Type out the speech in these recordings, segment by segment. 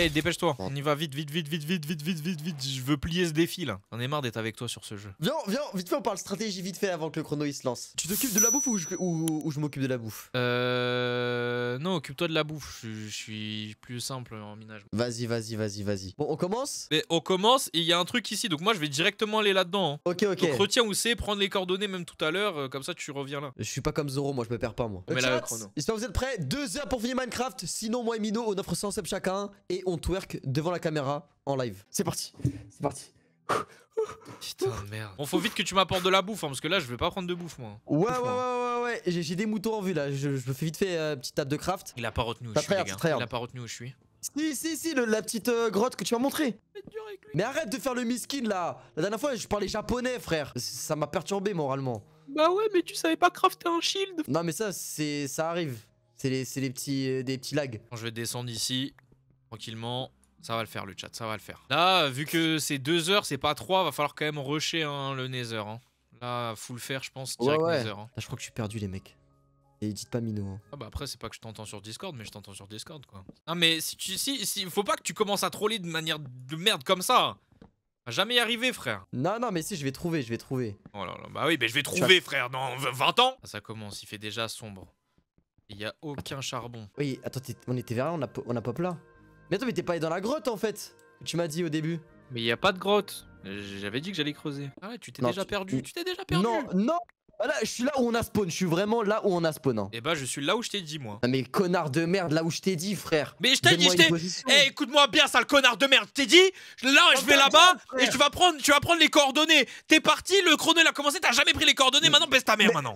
Eh dépêche-toi. On y va vite, vite, vite, vite, vite, vite, vite, vite, vite. Je veux plier ce défi là. On est marre d'être avec toi sur ce jeu. Viens, viens, vite fait, on parle stratégie vite fait avant que le chrono il se lance. Tu t'occupes de la bouffe ou je, je m'occupe de la bouffe Euh. Non, occupe-toi de la bouffe. Je, suis plus simple en minage. Vas-y, vas-y, vas-y, vas-y. Bon, on commence Mais on commence il y a un truc ici. Donc moi, je vais directement aller là-dedans. Hein. Ok, ok. Donc retiens où c'est, prendre les coordonnées même tout à l'heure. Euh, comme ça, tu reviens là. Je suis pas comme Zoro, moi, je me perds pas, moi. Mais là, J'espère que vous êtes prêts. Deux heures pour finir Minecraft. Sinon, moi et Mino, on offre 100 subs chacun. Et on twerk devant la caméra en live. C'est parti, c'est parti. Putain, merde. Bon, faut vite que tu m'apportes de la bouffe, hein, parce que là, je vais pas prendre de bouffe, moi. Ouais, ouais, ouais, ouais, ouais. J'ai des moutons en vue, là. Je, me fais vite fait euh, une petite table de craft. Il a pas retenu où je suis, les gars. Il a pas retenu où je suis. Si, si, si, la petite euh, grotte que tu m'as montrée. Mais arrête de faire le miskin, là. La dernière fois, je parlais japonais, frère. Ça m'a perturbé moralement. Bah ouais, mais tu savais pas crafter un shield. Non, mais ça, c'est ça arrive. C'est les, les, petits, euh, des petits lags. Je vais descendre ici, Tranquillement. Ça va le faire, le chat, ça va le faire. Là, vu que c'est 2 heures, c'est pas 3, va falloir quand même rusher hein, le Nether. Hein. Là, full le faire, je pense, direct Nether. Hein. Là, je crois que je suis perdu, les mecs. Et dites pas Mino. Hein. Ah bah après, c'est pas que je t'entends sur Discord, mais je t'entends sur Discord, quoi. Ah mais si Si, si, faut pas que tu commences à troller de manière de merde comme ça jamais y arriver, frère. Non, non, mais si, je vais trouver, je vais trouver. Oh là là, bah oui, mais je vais trouver, frère, dans 20 ans. Ça commence, il fait déjà sombre. Il y a aucun charbon. Oui, attends, on était vers là, on a, on a pop là. Mais attends, mais t'es pas allé dans la grotte en fait Tu m'as dit au début. Mais y a pas de grotte. J'avais dit que j'allais creuser. Ah ouais, tu t'es déjà perdu, tu t'es déjà perdu. Non, non ah, Là, je suis là où on a spawn, je suis vraiment là où on a spawn. Hein. Eh Et ben, bah, je suis là où je t'ai dit, moi. Ah, mais connard de merde, là où je t'ai dit, frère. Mais je t'ai dit, je t'ai. Eh, écoute-moi bien, sale connard de merde. Je t'ai dit, là, je vais là-bas et tu vas prendre, tu vas prendre les coordonnées. T'es parti, le chrono il a commencé, t'as jamais pris les coordonnées, maintenant baisse ta mère, eh, maintenant.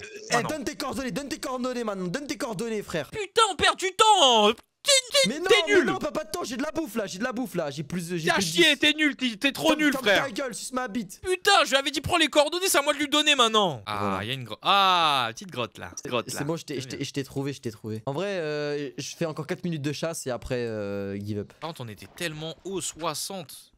donne tes coordonnées, donne tes coordonnées maintenant, donne tes coordonnées, frère. Putain, on perd du temps. Mais non, t'es nul. Mais non, pas, pas de temps, j'ai de la bouffe là, j'ai de la bouffe là, j'ai plus. T'as chier, t'es nul, t'es trop nul, frère. la gueule, suce ma bite. Putain, je lui avais dit prends les coordonnées, c'est à moi de lui donner maintenant. Ah, il y a une grotte. Ah, petite grotte là. C'est bon, je t'ai trouvé, je t'ai trouvé. En vrai, euh, je fais encore 4 minutes de chasse et après euh, give up. Par contre, on était tellement haut, 60.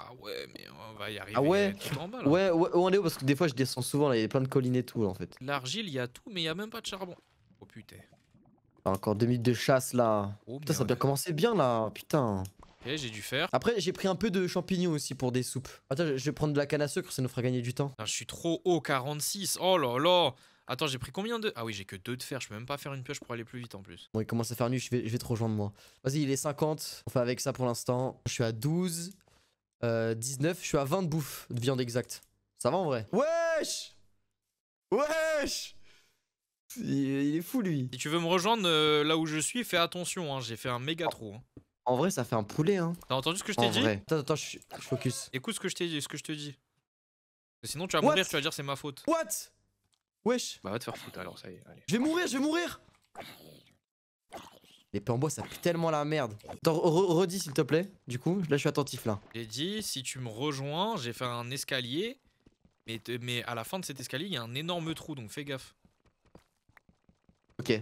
Ah ouais, mais on va y arriver ah ouais. tout en Ouais, on est haut parce que des fois je descends souvent là, il y a plein de collines et tout en fait. L'argile, il y a tout, mais il y a même pas de charbon. Oh putain. Encore deux minutes de chasse là. Oh, putain, ça a bien commencé bien là, putain. Ok, j'ai dû faire. Après, j'ai pris un peu de champignons aussi pour des soupes. Attends, je vais prendre de la canne à sucre, ça nous fera gagner du temps. je suis trop haut, 46. Oh là là. Attends, j'ai pris combien de. Ah oui, j'ai que deux de fer. Je peux même pas faire une pioche pour aller plus vite en plus. Bon, il commence à faire nuit. Je vais, je vais te rejoindre moi. Vas-y, il est 50. On fait avec ça pour l'instant. Je suis à 12, 19. Euh, je suis à 20 de bouffe de viande exacte. Ça va en vrai Wesh Wesh il est fou lui. Si tu veux me rejoindre euh, là où je suis, fais attention, hein. j'ai fait un méga trou. Hein. En vrai, ça fait un poulet. Hein. T'as entendu ce que je t'ai dit vrai. Attends, attends, je, focus. Écoute ce que je t'ai dit, ce que je te dis. Sinon, tu vas mourir, tu vas dire c'est ma faute. What Wesh. Bah va te faire foutre alors, ça y est. Je vais mourir, je vais mourir. Les en bois, ça pue tellement la merde. redis s'il te plaît. Du coup, là, je suis attentif là. J'ai dit, si tu me rejoins, j'ai fait un escalier. Mais, mais à la fin de cet escalier, il y a un énorme trou, donc fais gaffe.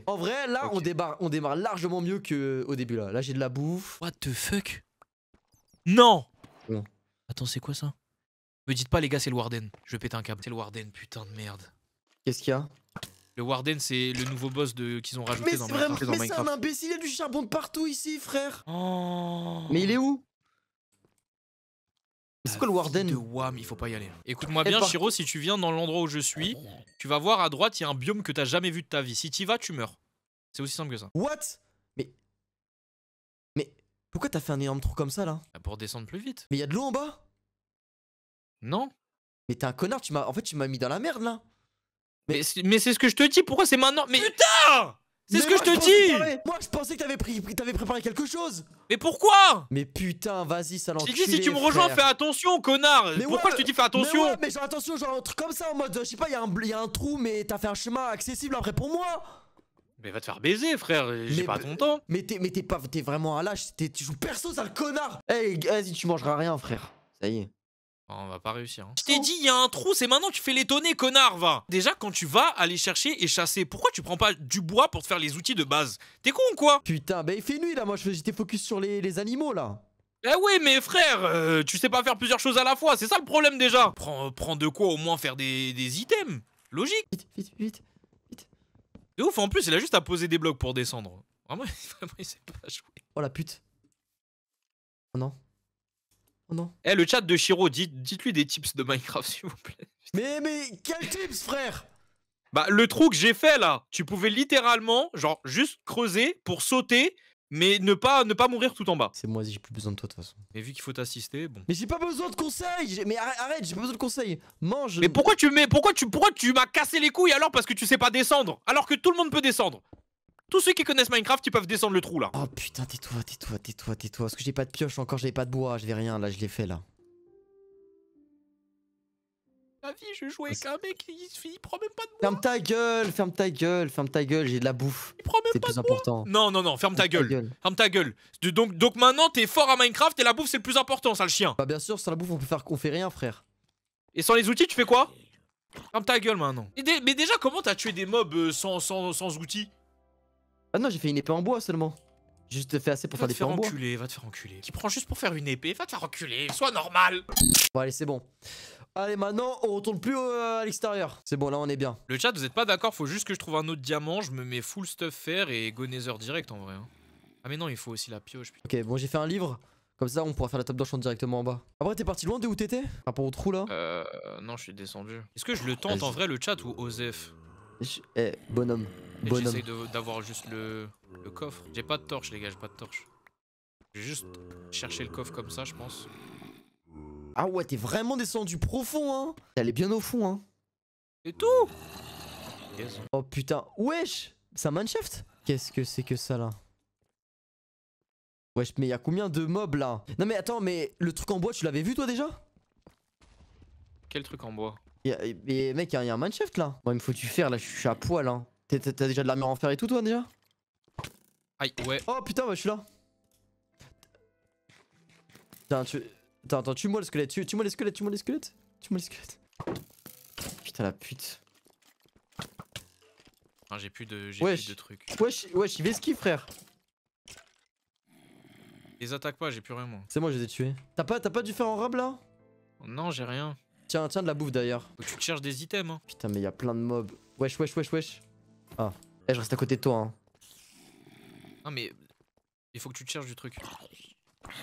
En vrai, là, on, démarre, on démarre largement mieux qu'au début, là. Là, j'ai de la bouffe. What the fuck Non Attends, c'est quoi ça Me dites pas, les gars, c'est le Warden. Je vais péter un câble. C'est le Warden, putain de merde. Qu'est-ce qu'il y a le Warden, c'est le nouveau boss de... qu'ils ont rajouté dans, Minecraft. Mais c'est un imbécile, il y a du charbon de partout ici, frère. Oh. Mais il est où c'est quoi le Warden de il faut pas y aller. Écoute-moi bien, Shiro, si tu viens dans l'endroit où je suis, tu vas voir à droite, il y a un biome que t'as jamais vu de ta vie. Si t'y vas, tu meurs. C'est aussi simple que ça. What Mais. Mais. Pourquoi t'as fait un énorme trou comme ça là bah, Pour descendre plus vite. Mais il y a de l'eau en bas Non. Mais t'es un connard, tu m'as. En fait, tu m'as mis dans la merde là. Mais, mais c'est ce que je te dis, pourquoi c'est maintenant Mais. Putain c'est ce que je te dis Moi je pensais que t'avais pris... préparé quelque chose Mais pourquoi Mais putain, vas-y, ça dit si tu me rejoins, fais attention, connard Pourquoi je te dis fais attention Mais genre attention, genre un truc comme ça, en mode, je sais pas, y'a un, y a un trou, mais t'as fait un chemin accessible après pour moi mais va te faire baiser, frère, j'ai pas bah, ton temps. Mais t'es, pas, t'es vraiment à lâche, tu joues perso, sale connard. Eh, hey, vas-y, tu mangeras rien, frère. Ça y est. On va pas réussir. Hein. Je t'ai dit, il y a un trou, c'est maintenant que tu fais l'étonner, connard, va Déjà, quand tu vas aller chercher et chasser, pourquoi tu prends pas du bois pour te faire les outils de base T'es con ou quoi Putain, bah il fait nuit là, moi j'étais focus sur les, animaux là eh oui mais frère, euh, tu sais pas faire plusieurs choses à la fois, c'est ça le problème déjà Prends, euh, prends de quoi au moins faire des, items Logique Vite, vite, vite, vite ouf, en plus il a juste à poser des blocs pour descendre. vraiment il sait pas jouer. Oh la pute Oh non Oh non. Eh, le chat de Shiro, dites, lui des tips de Minecraft, s'il vous plaît. Mais, mais, quel tips, frère Bah, le trou que j'ai fait là, tu pouvais littéralement, genre, juste creuser pour sauter, mais ne pas, ne pas mourir tout en bas. C'est moi, j'ai plus besoin de toi de toute façon. Mais vu qu'il faut t'assister, bon. Mais j'ai pas besoin de conseils Mais arrête, j'ai pas besoin de conseils Mange Mais pourquoi tu mets, pourquoi tu, pourquoi tu m'as cassé les couilles alors parce que tu sais pas descendre Alors que tout le monde peut descendre tous ceux qui connaissent Minecraft, ils peuvent descendre le trou là. Oh putain, tais-toi, tais-toi, tais-toi, tais-toi. Parce que j'ai pas de pioche encore, j'ai pas de bois, j'ai rien là, je l'ai fait là. Ma vie, je jouais avec un mec, il, il prend même pas de bois. Ferme ta gueule, ferme ta gueule, ferme ta gueule, j'ai de la bouffe. Il prend même pas de bois. C'est plus important. Non, non, non, ferme, ta, gueule. Ferme ta gueule. Donc, donc maintenant, t'es fort à Minecraft et la bouffe, c'est le plus important, ça, le chien. Bah, bien sûr, sans la bouffe, on peut faire qu'on fait rien, frère. Et sans les outils, tu fais quoi Ferme ta gueule maintenant. mais déjà, comment t'as tué des mobs euh, sans, sans, sans outils ah non, j'ai fait une épée en bois seulement. juste fait assez pour faire des épées en bois. Va te faire enculer, va te faire enculer. Qui prend juste pour faire une épée, va te faire enculer, sois normal. Bon, allez, c'est bon. Allez, maintenant, on retourne plus euh, à l'extérieur. C'est bon, là, on est bien. Le chat, vous êtes pas d'accord, faut juste que je trouve un autre diamant, je me mets full stuff fer et gonazer direct en vrai. Hein. Ah, mais non, il faut aussi la pioche. Putain. Ok, bon, j'ai fait un livre. Comme ça, on pourra faire la top d'orchon directement en bas. Après, t'es parti loin de où t'étais Par rapport au trou là Euh. Non, je suis descendu. Est-ce que je le ah, tente en vrai le chat ou Osef Eh, bonhomme. J'essaye d'avoir juste le, coffre. J'ai pas de torche, les gars, j'ai pas de torche. J'ai juste chercher le coffre comme ça, je pense. Ah ouais, t'es vraiment descendu profond, hein allé bien au fond, hein C'est tout Oh putain, wesh C'est un mineshaft Qu'est-ce que c'est que ça, là Wesh, mais y'a combien de mobs, là Non mais attends, mais le truc en bois, tu l'avais vu, toi, déjà Quel truc en bois mais mec, y'a un mineshaft là. Bon, il me faut du fer là, je suis à poil. Hein. T'as déjà de l'armure en fer et tout toi déjà Aïe, ouais. Oh putain, bah je suis là. Tiens tu... Attends, attends, tue-moi le squelette, tue-moi les squelettes, tue-moi les squelettes, tue-moi les squelettes. Putain, la pute. Ah, j'ai plus de, J'ai plus de trucs. Wesh, wesh, il ski frère. Les attaque pas, j'ai plus rien moi. C'est moi, je les ai tués. T'as pas, as pas du faire en robe là Non, j'ai rien. Tiens, tiens de la bouffe d'ailleurs. Tu te cherches des items. Hein. Putain, mais y'a plein de mobs. Wesh, wesh, wesh, wesh. Ah. Eh, je reste à côté de toi. Hein. Non, mais il faut que tu te cherches du truc.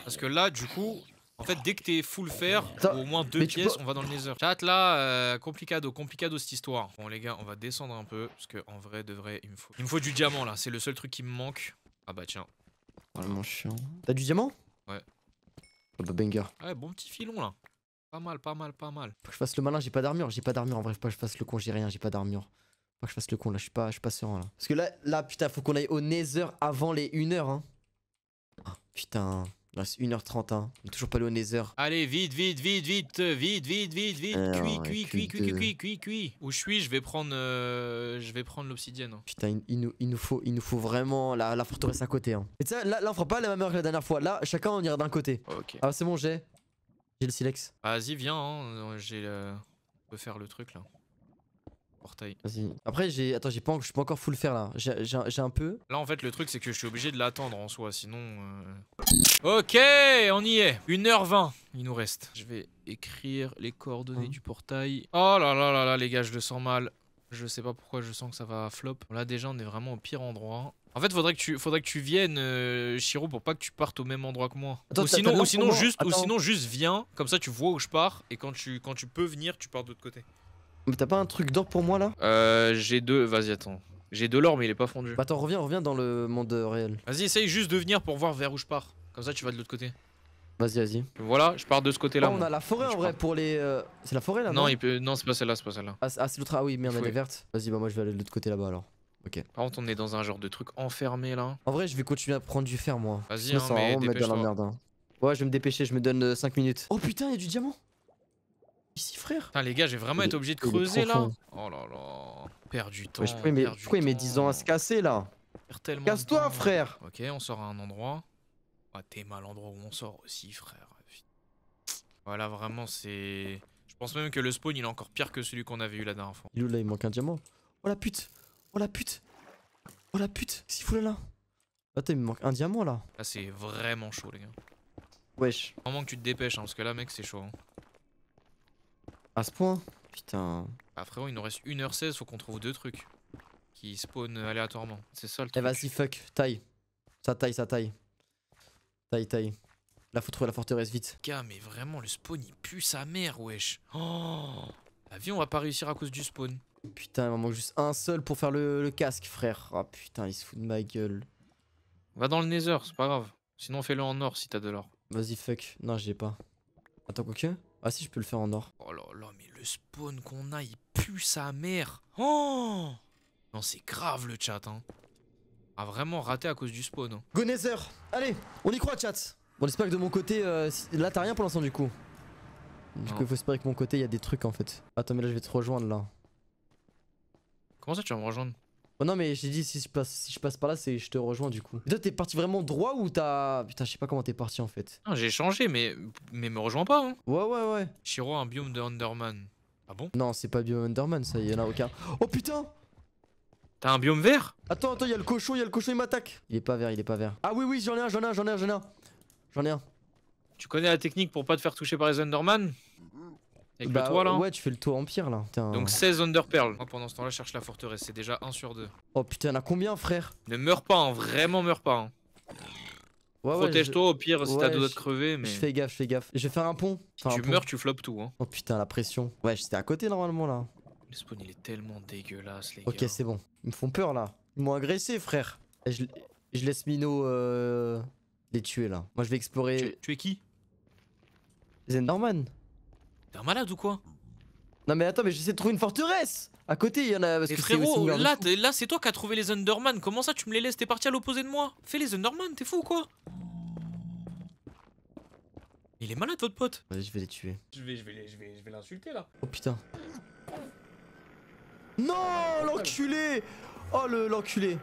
Parce que là, du coup, en fait, dès que t'es full fer, ou au moins deux pièces, on va dans le nether. Chat là, euh, complicado, complicado cette histoire. Bon, les gars, on va descendre un peu. Parce que en vrai, de vrai, il me faut, il me faut du diamant là. C'est le seul truc qui me manque. Ah bah tiens. Vraiment chiant. T'as du diamant Ouais. Oh bah banger. Ouais, bon petit filon là. Pas mal, pas mal, pas mal. Faut que je fasse le malin, j'ai pas d'armure. J'ai pas d'armure en vrai, faut pas que je fasse le con, j'ai rien, j'ai pas d'armure que je fasse le con là, je suis pas, je serein là. Parce que là, là putain, faut qu'on aille au Nether avant les 1h. Hein. Ah, putain, là c'est 1h30, on est toujours pas allé au Nether. Allez, vite, vite, vite, vite, vite, vite, vite, vite, ah, cuit, cuit, cuit, cuit, cuit, cuit, cuit. Où je suis, je vais prendre, euh, prendre l'obsidienne. Hein. Putain, il, nous, faut, il nous faut vraiment la, forteresse à côté. Hein. Et tu là, on fera pas la même heure que la dernière fois. Là, chacun on ira d'un côté. Ok. Ah, c'est bon, j'ai, j'ai le silex. Vas-y, viens, hein. euh, j'ai, le... on peut faire le truc là portail. Vas-y. Après, j'ai. Attends, j'ai pas... je suis pas encore full faire là. J'ai un peu. Là, en fait, le truc, c'est que je suis obligé de l'attendre en soi, sinon. Euh, ok, on y est. 1h20, il nous reste. Je vais écrire les coordonnées hein. du portail. Oh là là là là, les gars, je le sens mal. Je sais pas pourquoi je sens que ça va flop. Là, déjà, on est vraiment au pire endroit. En fait, faudrait que tu, faudrait que tu viennes, euh, Shiro, pour pas que tu partes au même endroit que moi. ou sinon, ou sinon, juste, ou sinon, juste viens, comme ça tu vois où je pars, et quand tu, quand tu peux venir, tu pars de l'autre côté. Mais t'as pas un truc d'or pour moi là Euh, j'ai deux. Vas-y, attends. J'ai de l'or, mais il est pas fondu. Bah, attends, reviens, reviens dans le monde réel. Vas-y, essaye juste de venir pour voir vers où je pars. Comme ça, tu vas de l'autre côté. Vas-y, vas-y. Voilà, je pars de ce côté-là. Ah, on a la forêt en vrai pour les. Euh, c'est la forêt là Non, il peut... non c'est pas celle-là, c'est pas celle-là. Ah, c'est- l'autre. Ah oui, merde, elle est verte. Vas-y, bah moi je vais aller de l'autre côté là-bas alors. Ok. Par contre, on est dans un genre de truc enfermé là. En vrai, je vais continuer à prendre du fer moi. Vas-y, hein, mais hein. Ouais, je vais me dépêcher, je me donne 5 euh, minutes. Oh putain, y'a du diamant ici, frère Putain, les gars, j'ai vraiment être obligé de creuser là. Oh la la Perdu du temps. Ouais, je met mes 10 ans à se casser là. Casse-toi, frère Ok, on sort à un endroit. Ah, t'es mal endroit où on sort aussi, frère. Voilà, vraiment, c'est. Je pense même que le spawn, il est encore pire que celui qu'on avait eu la dernière fois. Il est là Il manque un diamant. Oh la pute Oh la pute Oh la pute Qu'est-ce qu'il là là Attends, ah, il me manque un diamant là. Là, c'est vraiment chaud, les gars. Wesh. Vraiment que tu te dépêches, hein, parce que là, mec, c'est chaud. Hein. À ce point Putain. Ah frérot, il nous reste 1h16, faut qu'on trouve deux trucs qui spawnent euh, aléatoirement. C'est ça le eh, truc. Eh vas-y, fuck, taille. Ça taille, ça taille. Taille, taille. Là, faut trouver la forteresse vite. Gars, mais vraiment, le spawn il pue sa mère, wesh. Oh La vie, on va pas réussir à cause du spawn. Putain, il m'en manque juste un seul pour faire le, casque, frère. Ah putain, il se fout de ma gueule. Va dans le Nether, c'est pas grave. Sinon, fais-le en or si t'as de l'or. Vas-y, fuck. Non, j'ai pas. Attends, quoi ah si, je peux le faire en or. Oh là là, mais le spawn qu'on a, il pue sa mère. Oh Non, c'est grave le chat, hein. A vraiment raté à cause du spawn. Hein. Go allez, on y croit, chat. Bon, j'espère que de mon côté, euh, là, t'as rien pour l'instant, du coup. Du coup, faut espérer que mon côté, il y a des trucs, en fait. Attends, mais là, je vais te rejoindre, là. Comment ça, tu vas me rejoindre Oh non mais j'ai dit si je passe si je passe par là c'est je te rejoins du coup. t'es parti vraiment droit ou t'as putain je sais pas comment t'es parti en fait. j'ai changé mais mais me rejoins pas hein. Ouais ouais ouais. Shiro un biome de Underman. Ah bon Non c'est pas biome Underman ça y en a aucun. Oh putain. T'as un biome vert Attends attends y a le cochon y a le cochon il m'attaque. Il est pas vert il est pas vert. Ah oui oui j'en ai un j'en ai un j'en ai un j'en ai un. J'en ai un. Tu connais la technique pour pas te faire toucher par les Underman avec bah, le toit là hein. Ouais, tu fais le toit empire là. Donc 16 Under Pearl. Moi pendant ce temps-là, je cherche la forteresse. C'est déjà 1 sur 2. Oh putain, y'en a combien, frère Ne meurs pas, hein. vraiment meurs pas. Hein. Protège-toi au pire si t'as deux crevés Mais... Je fais gaffe, je fais gaffe. Je vais faire un pont. tu meurs, tu flops tout. Hein. Oh putain, la pression. Ouais, j'étais à côté normalement là. Le spawn il est tellement dégueulasse, les gars. Ok, c'est bon. Ils me font peur là. Ils m'ont agressé, frère. je... laisse Mino euh... les tuer là. Moi je vais explorer. Tu, tu es qui Zenderman malade ou quoi Non mais attends, mais j'essaie de trouver une forteresse À côté, il y en a... Parce frérot, là, c'est toi qui as trouvé les Underman. Comment ça, tu me les laisses T'es parti à l'opposé de moi. Fais les Underman, t'es fou ou quoi Il est malade, votre pote. Vas-y, je vais les tuer. Je vais, je vais, je vais, je vais l'insulter, là. Oh putain. Non, l'enculé Oh, l'enculé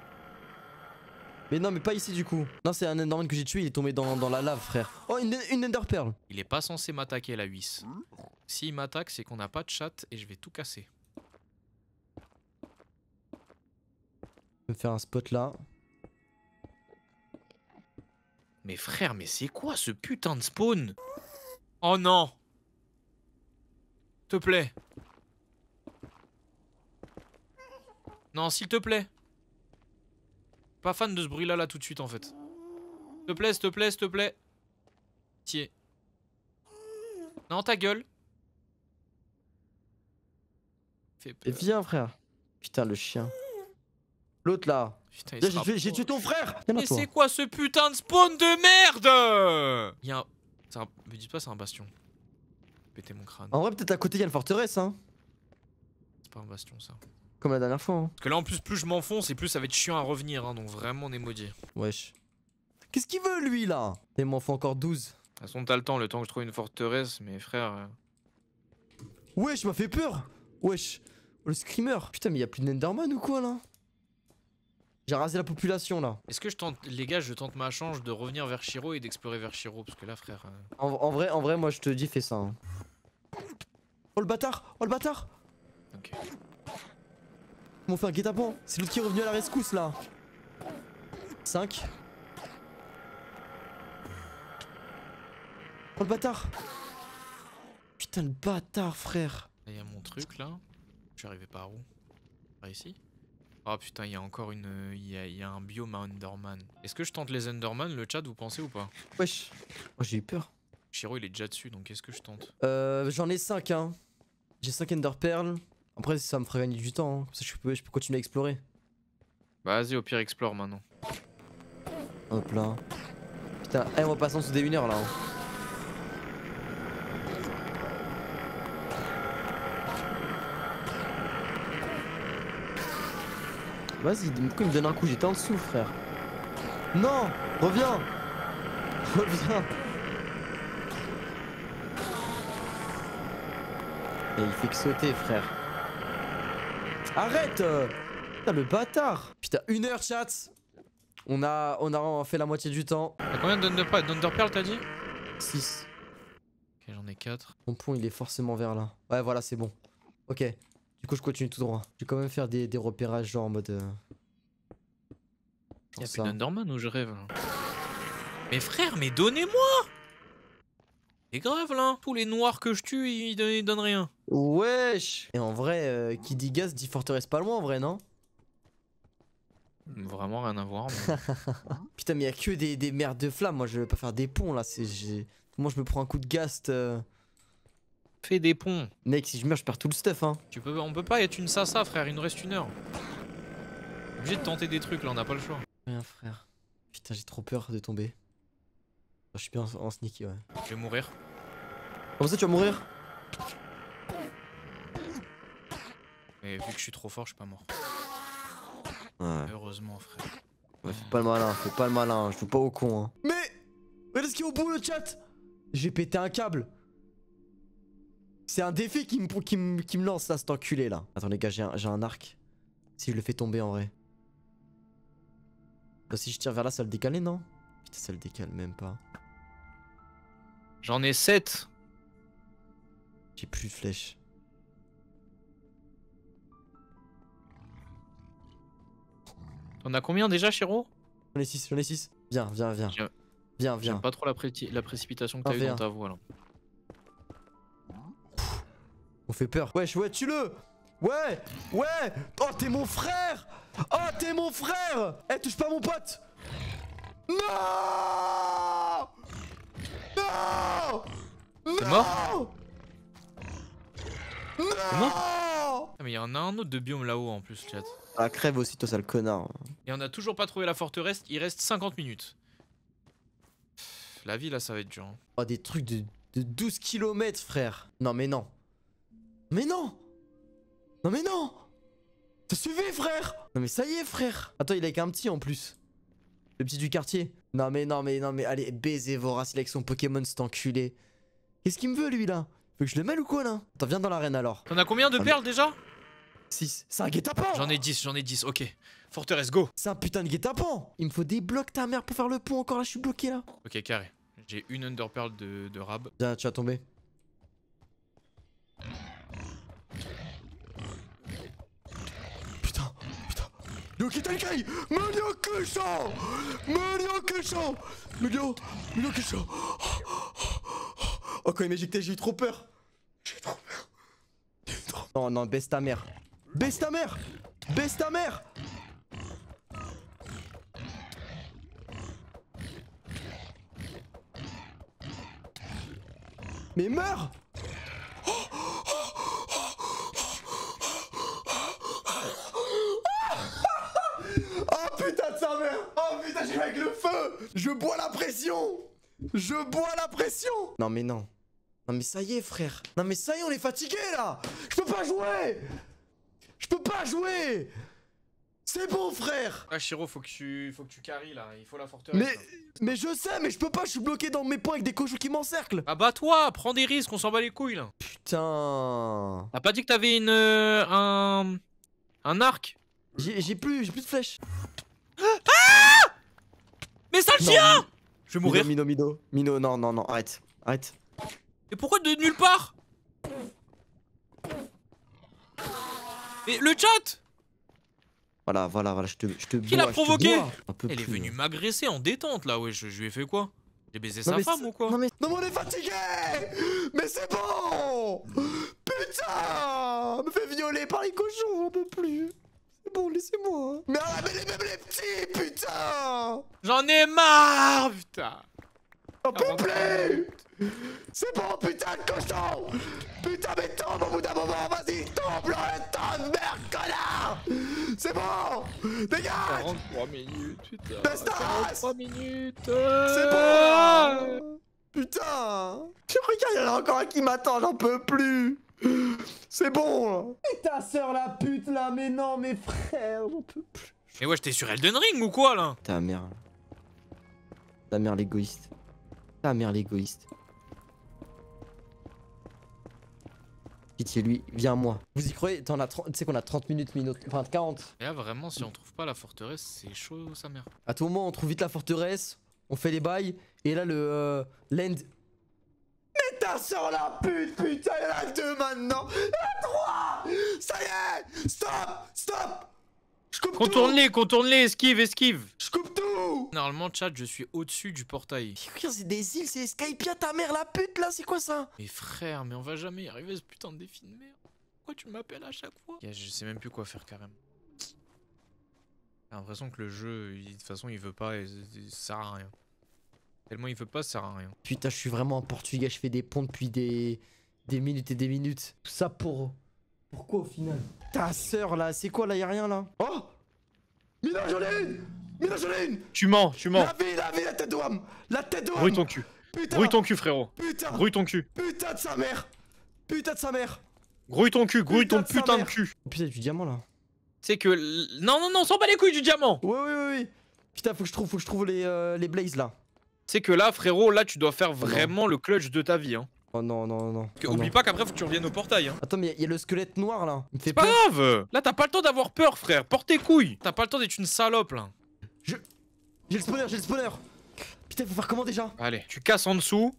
mais non, mais pas ici du coup. Non, c'est un Enderman que j'ai tué, il est tombé dans, la lave, frère. Oh, une, une Il est pas censé m'attaquer, la huisse. S'il m'attaque, c'est qu'on n'a pas de chat et je vais tout casser. Je vais me faire un spot là. Mais frère, mais c'est quoi ce putain de spawn Oh non Te plaît. Non, s'il te plaît. Pas fan de ce bruit là là tout de suite en fait. S'il te plaît, s'il te plaît, s'il te plaît. Tiens. Non, ta gueule. Et viens frère. Putain le chien. L'autre là. J'ai tué, ton frère Mais c'est quoi ce putain de spawn de merde Il y a un... Me dites pas c'est un bastion. Pétez mon crâne. En vrai peut-être à côté il y a une forteresse hein. C'est pas un bastion ça. Comme la dernière fois. Hein. Parce que là, en plus, plus je m'enfonce et plus ça va être chiant à revenir. Hein, donc vraiment, on est maudit. Wesh. Qu'est-ce qu'il veut, lui, là Il m'en encore 12. De toute façon, t'as le temps, le temps que je trouve une forteresse, mais frère. Wesh Wesh, m'a fait peur Wesh. Le screamer. Putain, mais y plus de Nenderman ou quoi, là j'ai rasé la population là. Est-ce que je tente, les gars, je tente ma chance de revenir vers Shiro et d'explorer vers Shiro parce que là, frère. Euh. En, vrai, en vrai, moi, je te dis, fais ça. Hein. Oh le bâtard, oh le bâtard. Ok m'ont fait un guet C'est l'autre qui est revenu à la rescousse là. 5. Oh le bâtard Putain le bâtard frère Il y a mon truc là. J'arrivais par où Par ici oh, putain il y a encore une... Il y a, un biome à Underman. Est-ce que je tente les Underman le chat vous pensez ou pas Wesh oh, J'ai eu peur. Shiro il est déjà dessus donc quest ce que je tente Euh j'en ai 5 hein. J'ai 5 Ender après, ça me ferait gagner du temps, ça, hein. je peux, continuer à explorer. Bah, vas-y, au pire, explore maintenant. Hop là. Putain, hey, eh, on va passer en dessous des mineurs là. Hein. Vas-y, pourquoi il me donne un coup J'étais en dessous, frère. Non Reviens Reviens Et il fait que sauter, frère. Arrête Putain, euh, le bâtard Putain, une heure, chat on a, on a fait la moitié du temps. T'as combien pearl t'as dit 6. Ok, j'en ai 4. Mon pont, il est forcément vers là. Ouais, voilà, c'est bon. Ok. Du coup, je continue tout droit. Je vais quand même faire des, des repérages, genre en mode. Euh, y'a plus d'Underman ou je rêve Mais frère, mais donnez-moi c'est grave là, tous les noirs que je tue, ils, donnent, rien. Wesh Et en vrai, euh, qui dit gaz dit forteresse pas loin en vrai, non Vraiment rien à voir. Putain, mais y'a a que des, merdes de flammes, moi je vais pas faire des ponts là, c'est... Moi je me prends un coup de gast. Euh. Fais des ponts. Mec, si je meurs, je perds tout le stuff, hein. Tu peux, on peut pas être une sasa frère, il nous reste une heure. Obligé de tenter des trucs, là, on n'a pas le choix. Rien, frère. Putain, j'ai trop peur de tomber. Je suis bien en, sneaky, ouais. Je vais mourir. Comment ça, tu vas mourir Mais vu que je suis trop fort, je suis pas mort. Heureusement, frère. Ouais, fais pas le malin, fais pas le malin, je joue pas au con. Hein. Mais Regarde ce qu'il y au bout, le chat J'ai pété un câble C'est un défi qui me, qui lance, là, cet enculé, là. Attends, les gars, j'ai un, arc. Si je le fais tomber, en vrai. si je tire vers là, ça le décaler non Putain, ça le décale même pas. J'en ai 7. J'ai plus de flèches. T'en as combien déjà, Chiro J'en ai 6, j'en ai 6. Viens, viens, viens. Viens, viens. J'aime pas trop la, précipitation que t'as eu dans ta voix là. on fait peur. Wesh, ouais, tue-le Ouais Ouais Oh, t'es mon frère Oh, t'es mon frère Eh, touche pas mon pote Non c'est mort mort ah, Mais il y en a un autre de biome là-haut en plus, chat. Ah, crève aussi, toi, sale connard. Et on a toujours pas trouvé la forteresse, il reste 50 minutes. La vie là, ça va être dur. Hein. Oh, des trucs de, 12 km, frère. Non, mais non. Mais non Non, mais non T'as suivi, frère Non, mais ça y est, frère Attends, il est avec un petit en plus. Le petit du quartier. Non mais non mais non mais allez baiser Vorace avec son Pokémon cet enculé. Qu'est-ce qu'il me veut lui là Faut que je le mêle ou quoi là Attends viens dans l'arène alors. T'en as combien de perles déjà 6. C'est un guet-apens J'en ai 10, j'en ai 10, ok. Forteresse, go C'est un putain de guet-apens Il me faut des blocs ta mère pour faire le pont encore là, je suis bloqué là. Ok carré. J'ai une underpearl de, de rab. Tiens, tu vas tomber. le Kitai Kai Mio Kisho Mio Kisho Mio Mio Kisho Oh quand il m'éjecté j'ai eu trop peur J'ai eu trop peur Oh non baisse ta mère Baisse ta mère Baisse ta mère Mais meurs Oh putain, j'ai avec le feu Je bois la pression Je bois la pression Non mais non. Non mais ça y est frère. Non mais ça y est, on est fatigué là Je peux pas jouer Je peux pas jouer c'est bon frère Ah Chiro faut que tu faut que tu carries là, il faut la forteresse. Mais mais je sais mais je peux pas, je suis bloqué dans mes points avec des cochons qui m'encerclent. Ah bah toi, prends des risques, on s'en bat les couilles là. Putain. T'as pas dit que t'avais une euh, un un arc J'ai plus j'ai plus de flèches. Mais ça le chien Je vais mourir. Mino, Mino, Mino, Mino, non, non, non, arrête, arrête. Mais pourquoi de nulle part Mais le chat Voilà, voilà, voilà, je te, je te Qui l'a provoqué Elle est venue m'agresser en détente là, ouais, je, je lui ai fait quoi j'ai baisé sa femme ou quoi non mais... non mais on est fatigué Mais c'est bon Putain me fait violer par les cochons, on peut plus bon, laissez-moi. Hein. Ah, mais les même les petits, putain J'en ai marre, putain J'en peux plus C'est bon, putain de cochon Putain, mais tombe au bout d'un moment, vas-y, tombe le temps de merde, connard C'est bon Dégage 43 minutes, putain Bestas 43 minutes C'est bon ah. Putain Regarde, regardes, y a encore un qui m'attend, j'en peux plus C'est bon hein. Et ta sœur la pute là, mais non, mes frères, on peut plus. Mais ouais, j'étais sur Elden Ring ou quoi là Ta mère. Ta mère l'égoïste. Ta mère l'égoïste. Pitié lui, viens à moi. Vous y croyez T'en as Tu sais qu'on a 30 minutes, minutes, enfin 40. Et là vraiment, si on trouve pas la forteresse, c'est chaud sa mère. À tout moment, on trouve vite la forteresse, on fait les bails, et là le euh, land sur la pute Putain y'en a deux maintenant Il a trois Ça y est Stop Stop Je coupe Contourne-les, contourne-les, esquive, esquive Je coupe tout Normalement chat je suis au-dessus du portail. C'est des îles, c'est Skypia ta mère la pute là, c'est quoi ça Mais frère, mais on va jamais y arriver ce putain de défi de merde. Pourquoi tu m'appelles à chaque fois Je sais même plus quoi faire carrément. J'ai l'impression que le jeu, de toute façon, il veut pas et ça sert à rien. Tellement il veut pas, ça sert à rien. Putain, je suis vraiment en Portugais, je fais des ponts depuis des, des minutes et des minutes. Tout ça pour... Pourquoi au final Ta sœur là, c'est quoi là, y'a rien là Oh Mina, j'en ai une Mina, j'en ai une Tu mens, tu mens. La vie, la vie, la tête d'homme La tête d'homme Grouille ton cul. Putain ton cul, frérot. Putain Grouille ton cul. Putain de sa mère Putain de sa mère Grouille ton cul, grouille ton putain de cul Putain, du diamant là. C'est que... Non, non, non, sans pas les couilles du diamant Ouais, ouais, ouais, ouais. Putain, faut que je trouve, faut que je trouve les, euh, les blazes là. C'est que là, frérot, là, tu dois faire oh vraiment le clutch de ta vie. Hein. Oh non, non, non. oublie pas qu'après, faut que tu reviennes au portail. Hein. Attends, mais il y, a le squelette noir là. C'est pas grave Là, t'as pas le temps d'avoir peur, frère. Porte tes couilles. T'as pas le temps d'être une salope là. Je. J'ai le spawner, j'ai le spawner. Putain, faut faire comment déjà Allez, tu casses en dessous.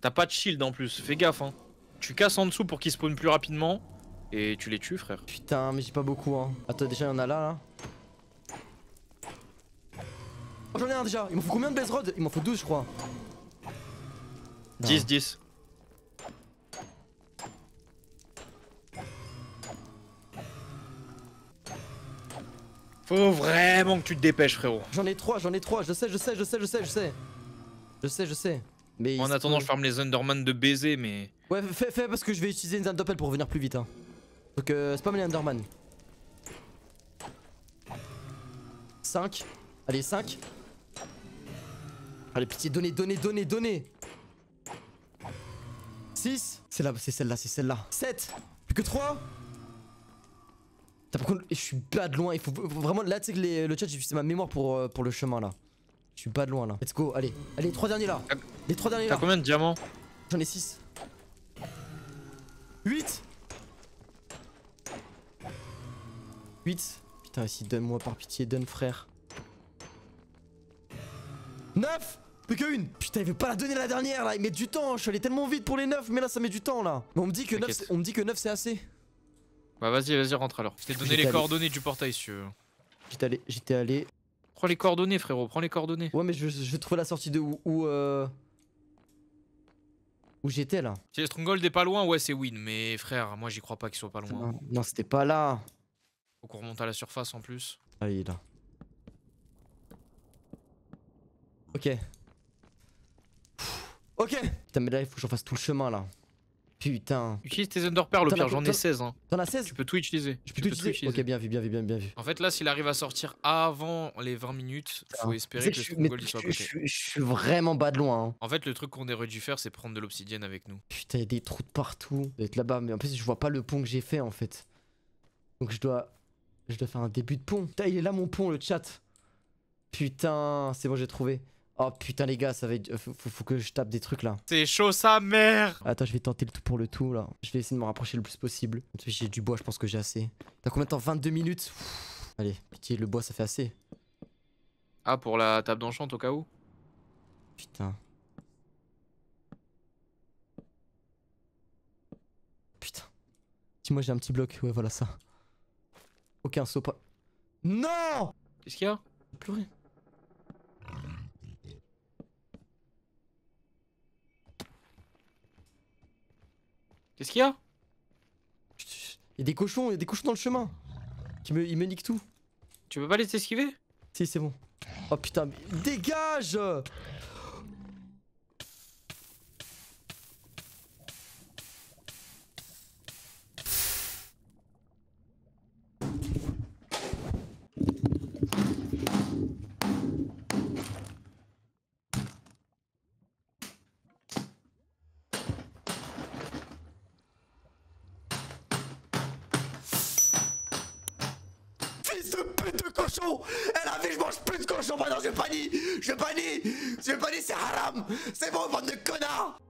T'as pas de shield en plus. Fais gaffe, hein. Tu casses en dessous pour qu'ils spawn plus rapidement. Et tu les tues, frère. Putain, mais j'ai pas beaucoup, hein. Attends, déjà, il a là, là. Oh, j'en ai un déjà. Il m'en faut combien de base rod Il m'en faut 12, je crois. 10, 10. Bah. Faut vraiment que tu te dépêches, frérot. J'en ai 3, j'en ai 3. Je sais, je sais, je sais, je sais, je sais. Je sais, je sais. Mais en attendant, je ferme les Underman de baiser, mais. Ouais, fais, fais parce que je vais utiliser une Zandopel pour venir plus vite. Hein. Donc, euh, spam les Underman. 5. Allez, 5. Allez, ah, pitié, donnez, donnez, donnez, donnez 6 C'est là, c'est celle-là, c'est celle-là. 7 Plus que 3 Putain, par contre, je suis pas de loin. Il faut vraiment. Là, tu sais que le chat, j'ai juste ma mémoire pour, euh, pour le chemin là. Je suis pas de loin là. Let's go, allez. Allez, les 3 derniers là. Les trois derniers là. T'as combien de diamants J'en ai 6. 8 8 Putain, si donne-moi par pitié, donne frère. 9 que une Putain, il veut pas la donner la dernière là, il met du temps. Hein. Je suis allé tellement vite pour les 9, mais là ça met du temps là. on me dit que 9, on me dit que c'est assez. Bah vas-y, vas-y, rentre alors. Je t'ai donné les coordonnées du portail si tu J'étais allé, j'étais Prends les coordonnées frérot, prends les coordonnées. Ouais, mais je, je vais trouver la sortie de où, où euh, j'étais là Si Stronghold est pas loin, ouais c'est win, mais frère, moi j'y crois pas qu'il soit pas loin. Non, c'était pas là Faut qu'on remonte à la surface en plus. Ah il est là. Ok, Ok Putain, mais là, il faut que j'en fasse tout le chemin là. Putain. Utilise tes zones au le pire, j'en ai 16. Hein. T'en as 16 Tu peux tout utiliser. Je peux tout utiliser. Ok, bien vu, bien vu, bien vu, bien En fait, là, s'il arrive à sortir avant les 20 minutes, faut espérer que le te soit à Je, suis vraiment bas de loin. Hein. En fait, le truc qu'on aurait dû faire, c'est prendre de l'obsidienne avec nous. Putain, il des trous de partout. D'être là-bas, mais en plus, je vois pas le pont que j'ai fait en fait. Donc, je dois. Je dois faire un début de pont. Putain, il est là mon pont, le chat. Putain, c'est bon, j'ai trouvé. Oh putain les gars, ça va être... Faut, que je tape des trucs là. C'est chaud sa mère Attends, je vais tenter le tout pour le tout là. Je vais essayer de me rapprocher le plus possible. J'ai du bois, je pense que j'ai assez. T'as combien de temps 22 minutes Allez, pitié, le bois ça fait assez. Ah, pour la table d'enchant au cas où Putain. Putain. Dis-moi, j'ai un petit bloc. Ouais, voilà ça. Aucun saut pas. Non Qu'est-ce qu'il y a Plus rien. Qu'est-ce qu'il y a Il y a des cochons, il y a des cochons dans le chemin. Qui me, ils me niquent tout. Tu peux pas les esquiver Si, c'est bon. Oh putain, mais dégage plus de cochon Elle la vie, je mange plus de cochon Maintenant, je panique Je panie Je panie, c'est haram C'est bon, bande de connards